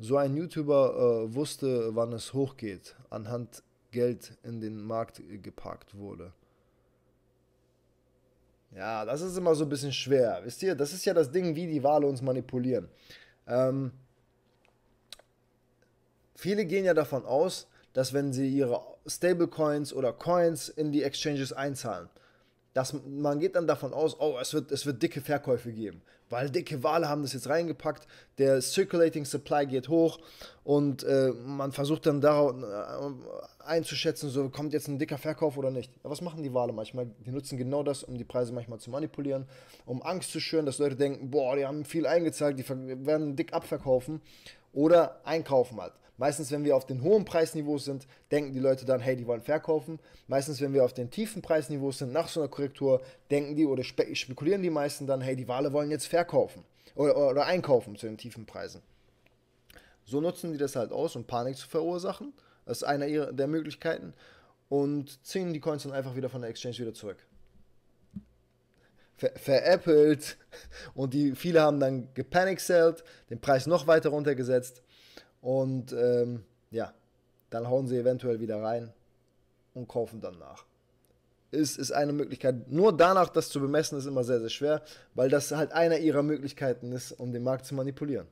So ein YouTuber äh, wusste, wann es hochgeht, anhand Geld in den Markt geparkt wurde. Ja, das ist immer so ein bisschen schwer. Wisst ihr, das ist ja das Ding, wie die Wale uns manipulieren. Ähm, viele gehen ja davon aus, dass wenn sie ihre Stablecoins oder Coins in die Exchanges einzahlen, dass man geht dann davon aus, oh, es wird, es wird dicke Verkäufe geben, weil dicke Wale haben das jetzt reingepackt, der Circulating Supply geht hoch und äh, man versucht dann darauf äh, einzuschätzen, so kommt jetzt ein dicker Verkauf oder nicht. Ja, was machen die Wale manchmal? Die nutzen genau das, um die Preise manchmal zu manipulieren, um Angst zu schüren, dass Leute denken, boah, die haben viel eingezahlt, die werden dick abverkaufen oder einkaufen hat. Meistens, wenn wir auf den hohen Preisniveaus sind, denken die Leute dann, hey, die wollen verkaufen. Meistens, wenn wir auf den tiefen Preisniveaus sind, nach so einer Korrektur, denken die oder spe spekulieren die meisten dann, hey, die Wale wollen jetzt verkaufen oder, oder, oder einkaufen zu den tiefen Preisen. So nutzen die das halt aus, um Panik zu verursachen. Das ist einer der Möglichkeiten. Und ziehen die Coins dann einfach wieder von der Exchange wieder zurück veräppelt und die viele haben dann gepanic-sellt, den Preis noch weiter runtergesetzt und ähm, ja, dann hauen sie eventuell wieder rein und kaufen dann nach. Ist, ist eine Möglichkeit. Nur danach das zu bemessen ist immer sehr, sehr schwer, weil das halt einer ihrer Möglichkeiten ist, um den Markt zu manipulieren.